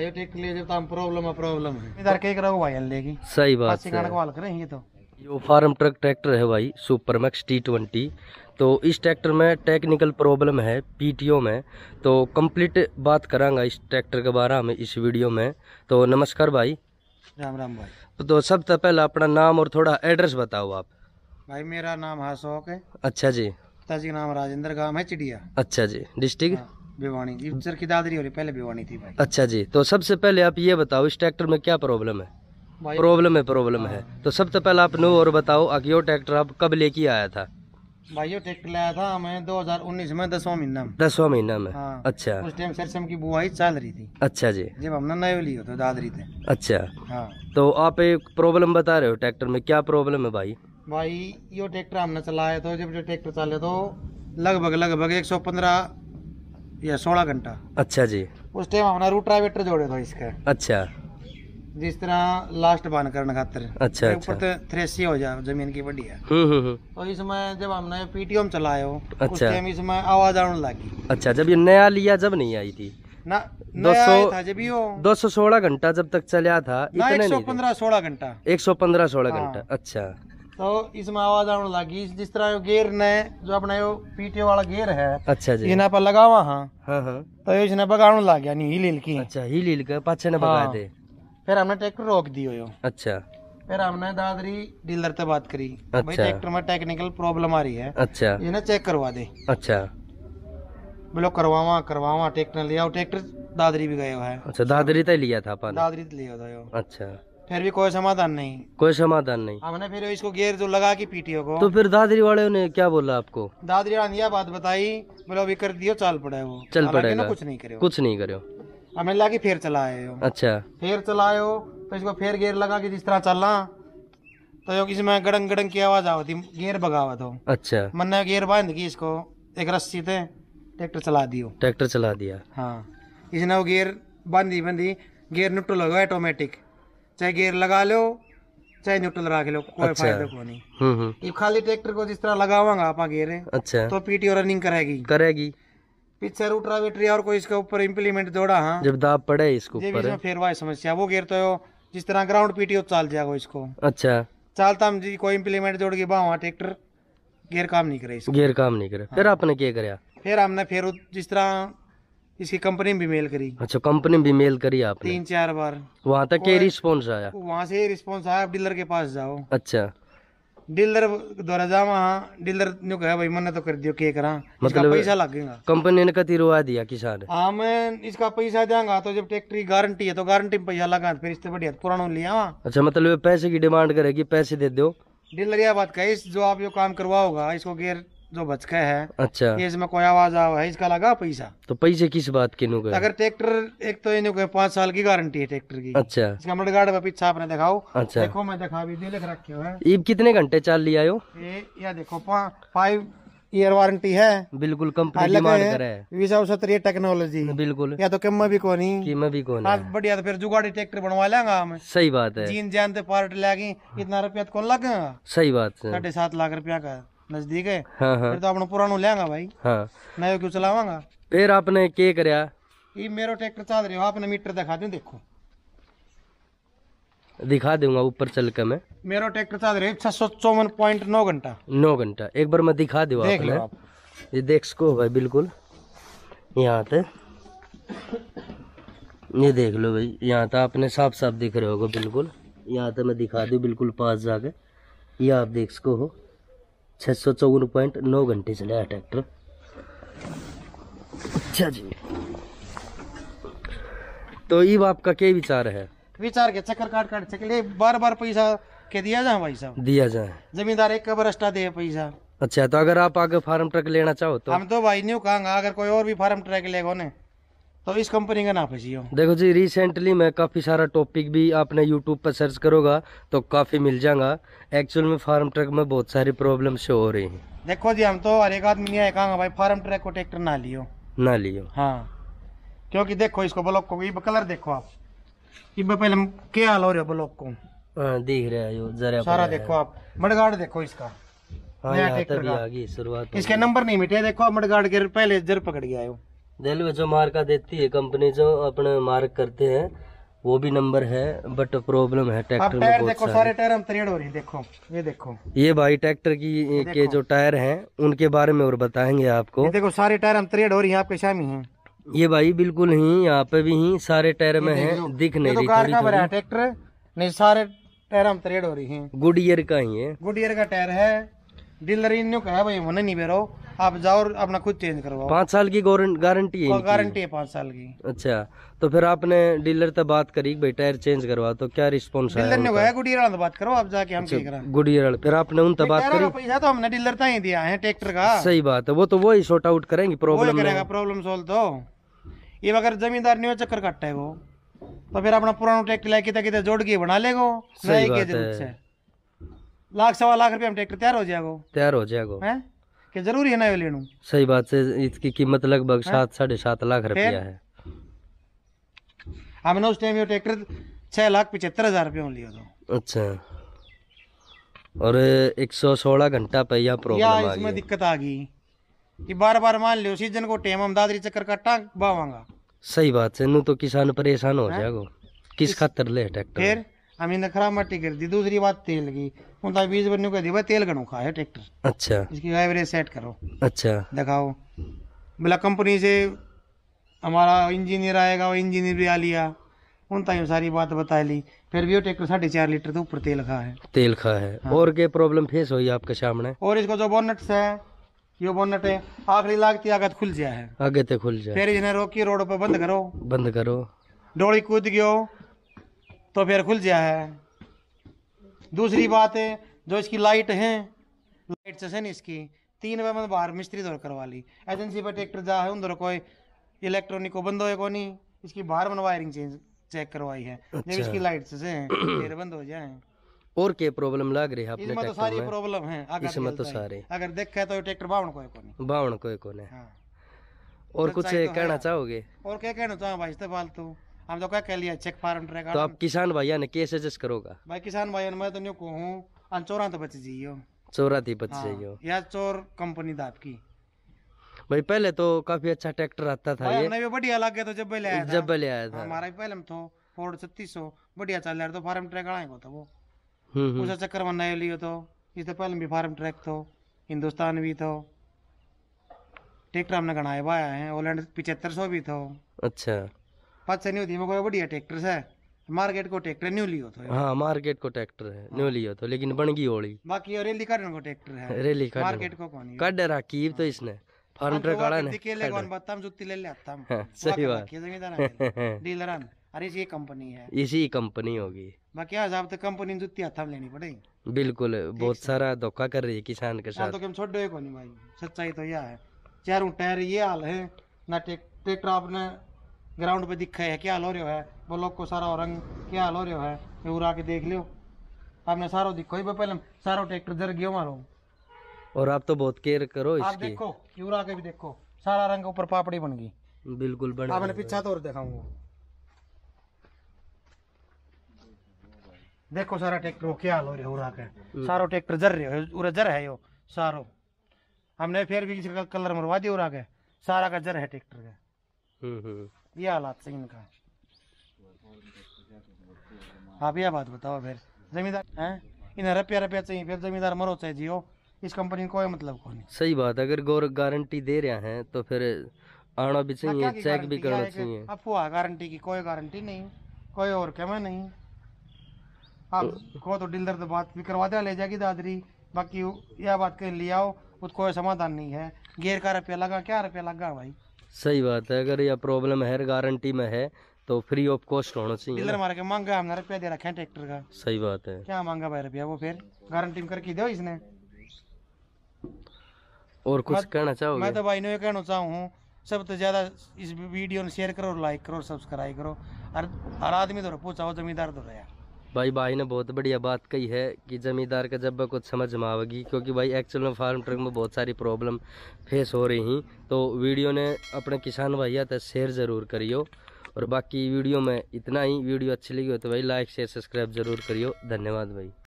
Biotech के जब तो प्रॉब्लम है प्रॉब्लम है इधर के एक रहो भाई हल्ले सही बात है वाल करेंगे तो यो फार्म ट्रक ट्रैक्टर है भाई सुपर मैक्स टी ट्वेंटी तो इस ट्रैक्टर में टेक्निकल प्रॉब्लम है पीटीओ में तो कंप्लीट बात करांगा इस ट्रैक्टर के बारे में इस वीडियो में तो नमस्कार भाई राम राम भाई तो सबसे पहले अपना नाम और थोड़ा एड्रेस बताओ आप भाई मेरा नाम हाशोक है अच्छा जी पिताजी का नाम राजेंद्र गांव है चिड़िया अच्छा जी डिस्ट्रिक्ट भिवानी जी सर की दादरी हो रही पहले भिवानी थी भाई अच्छा जी तो सबसे पहले आप ये बताओ इस ट्रैक्टर में क्या प्रॉब्लम है प्रॉब्लम है प्रॉब्लम है हाँ। तो सबसे पहले आप नो और बताओ अगियो ट्रैक्टर आप कब लेके आया था भाई ट्रैक्टर लाया था हमें 2019 में दसवा महीना में दसवा महीना में हाँ। अच्छा उस टाइम सरसम की बुआई चल रही थी अच्छा जी जब हमने नए लिया तो दादरी थे अच्छा हाँ। तो आप एक प्रॉब्लम बता रहे हो ट्रैक्टर में क्या प्रॉब्लम है भाई भाई यो ट्रैक्टर हमने चलाया तो जब जो ट्रैक्टर चले तो लगभग लगभग एक सौ पंद्रह ये सोलह घंटा अच्छा जी उस टाइम हमने रूट्रावेटर जोड़े थे इसके अच्छा जिस तरह लास्ट बान करने खातर अच्छा, अच्छा ऊपर तो थ्रेसी हो जाए जमीन की बड़ी है हम्म, हम्म, हम्म। तो इसमें जब हमने पीटीएम चलाया हो अच्छा उस इसमें आवाज आने लगी अच्छा जब ये नया लिया जब नहीं आई थी ना दो सौ दो सौ सोलह घंटा जब तक चलिया था इतने एक सौ पंद्रह सोलह घंटा एक सौ पंद्रह सोलह हाँ। घंटा अच्छा तो इसमें आवाज आने लगी जिस तरह गेयर ने जो अपना यो पीटे वाला गेयर है अच्छा जी इना पर लगावा हां हां हाँ। तो इसने बगाड़न लग गया नहीं हिल की अच्छा हिल हिल के पाछे ने बगा हाँ। दे फिर हमने ट्रैक्टर रोक दियो यो अच्छा फिर हमने दादरी डीलर से बात करी अच्छा। भाई ट्रैक्टर में टेक्निकल प्रॉब्लम आ रही है अच्छा इन्हें चेक करवा दे अच्छा बोलो करवावा करवावा ट्रैक्टर ले ट्रैक्टर दादरी भी गए हुआ है अच्छा दादरी तो लिया था दादरी तो लिया था अच्छा फिर भी कोई समाधान नहीं कोई समाधान नहीं हमने फिर इसको गेर जो लगा की पीटीओ को तो फिर दादरी वाले ने क्या बोला आपको दादरी वाले ने यह बात बताई बोले अभी कर दियो चल पड़े वो चल पड़ेगा कुछ नहीं करे कुछ नहीं करे हमें लाके फिर चलाए अच्छा फिर चलायो तो इसको फिर गेयर लगा के जिस तरह चलना तो यो इसमें गड़ंग गड़ंग की आवाज आवती गेयर हुआ तो अच्छा मन ने गेयर बांध की इसको एक रस्सी से ट्रैक्टर चला दियो ट्रैक्टर चला दिया हाँ इसने वो गेयर बांधी बांधी गेयर नुट्टो लगा ऑटोमेटिक चाहे गेयर लगा लो चाहे न्यूट्रल रख लो कोई अच्छा। फायदा को नहीं हम्म, हम्म। ये खाली ट्रैक्टर को जिस तरह लगावांगा आप गेरे अच्छा तो पीटी रनिंग करेगी करेगी पीछे रूट रावेटरी और कोई इसके ऊपर इम्प्लीमेंट जोड़ा हाँ जब दाब पड़े इसको फिर वह समस्या वो गेर तो जिस तरह ग्राउंड पीटीओ चाल जाएगा इसको अच्छा चालता हम जी कोई इम्प्लीमेंट जोड़ के बाहर ट्रैक्टर गेर काम नहीं करे गेर काम नहीं करे फिर हाँ। आपने क्या कर फिर हमने फिर जिस तरह इसकी कंपनी भी मेल करी अच्छा कंपनी भी मेल करी आपने तीन चार बार वहाँ तक क्या रिस्पॉन्स आया वहाँ से रिस्पॉन्स आया डीलर के पास जाओ अच्छा डीलर द्वारा जा वहाँ डीलर ने कहा भाई मन तो कर दियो के करा मतलब पैसा लगेगा कंपनी ने कति रुआ दिया किसान हाँ मैं इसका पैसा देंगा तो जब ट्रैक्टर गारंटी है तो गारंटी में पैसा लगा फिर इससे बढ़िया पुराना लिया वहाँ अच्छा मतलब पैसे की डिमांड करेगी पैसे दे दो डीलर यह बात कही जो आप जो काम करवाओगा इसको गैर जो बचके है अच्छा ये इसमें कोई आवाज आवा है इसका लगा पैसा तो पैसे किस बात के नुक अगर ट्रैक्टर एक तो इन्हें पाँच साल की गारंटी है ट्रैक्टर की अच्छा इसका मडगाड़ पे पीछा आपने दिखाओ अच्छा देखो मैं दिखा भी लिख रखे हुए ईब कितने घंटे चाल लिया हो ये या देखो फाइव ईयर वारंटी है बिल्कुल कंपनी है टेक्नोलॉजी बिल्कुल या तो किम भी कौन भी कौन हां बढ़िया तो फिर जुगाड़ी ट्रैक्टर बनवा लेंगे हम सही बात है जीन जानते पार्ट लागे इतना रुपया तो कौन लगेगा सही बात है साढ़े सात लाख रुपया का नजदीक है हाँ हाँ तो अपना पुरानो लेंगा भाई हाँ नयो क्यों चलावांगा फिर आपने के करया ये मेरा ट्रैक्टर चल रहे हो आपने मीटर दिखा दे देखो दिखा दूंगा ऊपर चल के मैं मेरा ट्रैक्टर चल रहे छह सौ चौवन पॉइंट नौ घंटा नौ घंटा एक बार मैं दिखा दू आपने आप। ये देख सको भाई बिल्कुल यहाँ पे ये देख लो भाई यहाँ तो आपने साफ साफ दिख रहे होगा बिल्कुल यहाँ तो मैं दिखा दू बिल्कुल पास जाके ये आप देख सको हो छः सौ चौवन पॉइंट नौ घंटे चलाया ट्रैक्टर अच्छा जी तो ये आपका क्या विचार है विचार के चक्कर काट काट चक्कर बार बार पैसा के दिया जाए भाई साहब दिया जाए जमींदार एक कबर अष्टा दे पैसा अच्छा तो अगर आप आगे फार्म ट्रक लेना चाहो तो हम तो भाई न्यू कहा अगर कोई और भी फार्म ट्रक लेगा तो इस कंपनी का नाम है देखो जी रिसेंटली मैं काफ़ी सारा टॉपिक भी आपने यूट्यूब पर सर्च करोगा तो काफ़ी मिल जाएगा एक्चुअल में फार्म ट्रक में बहुत सारी प्रॉब्लम शो हो रही हैं देखो जी हम तो हर एक आदमी ने कहा भाई फार्म ट्रक को ट्रैक्टर ना लियो ना लियो हाँ क्योंकि देखो इसको ब्लॉक को ये कलर देखो आप ये पहले क्या हाल हो रहा है ब्लॉक को आ, दिख रहा है जरा सारा देखो आप मडगाड़ देखो इसका हाँ, नया ट्रैक्टर का इसके नंबर नहीं मिटे देखो आप मडगाड़ के पहले जर पकड़ गया हो रेलवे जो मार्का देती है कंपनी जो अपने मार्क करते हैं वो भी नंबर है बट प्रॉब्लम है ट्रैक्टर में बहुत देखो सारे टायर हम हो रही देखो ये देखो ये भाई ट्रैक्टर की के जो टायर हैं उनके बारे में और बताएंगे आपको देखो सारे टायर हम त्रेड हो रही है आपके शामी है ये भाई बिल्कुल ही यहाँ पे भी ही सारे टायर में है दिख नहीं तो रही ट्रैक्टर नहीं सारे टायर हम त्रेड हो रही है गुड ईयर का ही है गुड ईयर का टायर है डीलर इन का है भाई होने नहीं बेरो आप जाओ अपना खुद चेंज करवाओ पाँच साल की गारंटी है गारंटी है पाँच साल की अच्छा तो फिर आपने डीलर तक बात करी भाई टायर चेंज करवा तो क्या रिस्पॉन्स डीलर ने वह बात करो आप जाके हम अच्छा, गुडियर फिर आपने उनसे बात करी तो हमने डीलर से ही दिया है ट्रैक्टर का सही बात है वो तो वही शॉर्ट आउट करेंगे प्रॉब्लम प्रॉब्लम सोल्व तो ये अगर जमींदार नहीं हो चक्कर काटता है वो तो फिर अपना पुराना ट्रैक्टर लाए कितना कितना जोड़ के बना लेगो सही लाख सवा लाख रुपया हम ट्रैक्टर तैयार हो जाएगा तैयार हो जाएगा कि जरूरी है ना ले लूँ सही बात से इसकी कीमत लगभग हाँ। सात साढ़े सात लाख रुपया है हमने उस टाइम ट्रैक्टर छह लाख पिछहत्तर हज़ार रुपये में लिया था तो। अच्छा और एक सौ सोलह घंटा पे या प्रॉब्लम आ गई इसमें दिक्कत आ गई कि बार बार मान लियो सीजन को टेम हम दादरी चक्कर काटा बावांगा सही बात है नु तो किसान परेशान हो हाँ? जाएगा किस खातर ले ट्रैक्टर फिर हम इन्हें खराब मट्टी कर दी दूसरी बात तेल की उन बीज बनने को दी तेल गणों का है ट्रैक्टर अच्छा इसकी एवरेज सेट करो अच्छा दिखाओ बोला कंपनी से हमारा इंजीनियर आएगा वो इंजीनियर भी आ लिया उन तक सारी बात बता ली फिर भी वो ट्रैक्टर साढ़े चार लीटर तो ऊपर तेल खा है तेल खा है हाँ। और क्या प्रॉब्लम फेस हुई आपके सामने और इसको जो बोनट है यो बोनट है आखिरी लागती आगत खुल जाए आगे तो खुल जाए फिर इन्हें रोकी रोड पर बंद करो बंद करो डोली कूद गयो तो फिर खुल गया है दूसरी बात है जो इसकी लाइट है लाइट नहीं इसकी तीन बजे मतलब बाहर मिस्त्री दौर करवा ली एजेंसी पर ट्रैक्टर जा है उधर कोई इलेक्ट्रॉनिक को बंद हो को नहीं इसकी बाहर मन वायरिंग चेंज चेक करवाई है अच्छा। जब इसकी लाइट से फिर बंद हो जाए और क्या प्रॉब्लम लग रही है आपने इसमें तो सारी प्रॉब्लम तो है इसमें तो सारे अगर देखा तो ट्रैक्टर बावन को नहीं बावन को नहीं हाँ। और कुछ तो कहना चाहोगे और क्या कहना चाहो भाई फालतू हम तो क्या कह लिया चेक फार्म तो आप किसान भैया ने के सजेस्ट करोगा भाई किसान भैया मैं तो नहीं कहूँ अन चोरा तो बच जाइयो चोरा थी बच हाँ, जाइयो या चोर कंपनी था आपकी भाई पहले तो काफी अच्छा ट्रैक्टर आता था ये भी बढ़िया लगे तो जब ले आया जब ले आया था हमारा पहले में तो फोर्ड छत्तीस सौ बढ़िया चल रहा तो फार्म ट्रैक आएगा था वो हम्म, हम्म। उसका चक्कर में नए लियो तो इससे तो पहले भी फार्म ट्रैक तो हिंदुस्तान भी तो ट्रैक्टर हमने गणाए हुआ है ओलैंड पिछहत्तर सौ भी था तो। अच्छा पाछा नहीं होती कोई बढ़िया ट्रैक्टर से मार्केट को ट्रैक्टर न्यू लियो तो हाँ मार्केट को ट्रैक्टर है हाँ। न्यू लियो तो लेकिन बन गई होली बाकी और रेली कारण को ट्रैक्टर है रेली कारण मार्केट को कौन है कड राखी तो इसने फार्म हाँ। ट्रक हाँ, तो वाला ने केले कौन बताम जुत्ती ले ले आता हाँ, सही बात जमींदार डीलरन अरे इसी कंपनी है इसी कंपनी होगी बाकी आज आप तो कंपनी जुत्ती हाथ में लेनी पड़ेगी बिल्कुल बहुत सारा धोखा कर रही है किसान के तो साथ तो छोड़ दो कोनी भाई सच्चाई तो यह है चारों टायर ये हाल है ना ट्रैक्टर आपने ग्राउंड पे दिखे है क्या हाल हो रो है ब्लॉक को सारा रंग क्या हाल हो रो है उरा के देख लियो आपने सारो दिखो ही पहले सारो ट्रैक्टर जर गयो मारो और आप तो बहुत केयर करो इसकी आप देखो उरा के भी देखो सारा रंग ऊपर पापड़ी बन गई बिल्कुल बड़ा आपने पीछा तो और दिखाऊंगा देखो सारा ट्रैक्टर क्या हाल हो रहा उरा के हम्म। सारो ट्रैक्टर जर रहे उरा जर है यो सारो हमने फिर भी किसी का कलर मरवा दिया उरा के सारा का जर है ट्रैक्टर का हम्म हम्म ये हालात से इनका आप यह बात बताओ फिर जमींदार हैं इन्हें रुपया रुपया चाहिए फिर जमींदार मरो चाहे जियो इस कंपनी को कोई मतलब कौन सही बात अगर गौर गारंटी दे रहे हैं तो फिर आना भी चाहिए चेक भी करना चाहिए अफवाह गारंटी की कोई गारंटी नहीं कोई और क्या नहीं आप तो- को तो डीलर तो बात भी करवा दिया ले जाएगी दादरी बाकी यह बात कहीं ले आओ उसको कोई समाधान नहीं है गेर का रुपया लगा क्या रुपया लगा भाई सही बात है अगर यह प्रॉब्लम है गारंटी में है तो फ्री ऑफ कॉस्ट होना चाहिए मांगा हमने रुपया दे रखा है ट्रैक्टर का सही बात है क्या मांगा भाई रुपया वो फिर गारंटी में करके दो इसने और कुछ कहना चाहोगे मैं तो भाई ने कहना चाहूँ सब तो ज़्यादा इस वीडियो ने शेयर करो लाइक करो सब्सक्राइब करो हर हर आदमी तो पूछा हो जमींदार तो रहा भाई भाई ने बहुत बढ़िया बात कही है कि ज़मींदार का जब कुछ समझ में आवेगी क्योंकि भाई एक्चुअल में फार्म ट्रक में बहुत सारी प्रॉब्लम फेस हो रही हैं तो वीडियो ने अपने किसान भैया तक शेयर ज़रूर करियो और बाकी वीडियो में इतना ही वीडियो अच्छी लगी हो तो भाई लाइक शेयर सब्सक्राइब ज़रूर करियो धन्यवाद भाई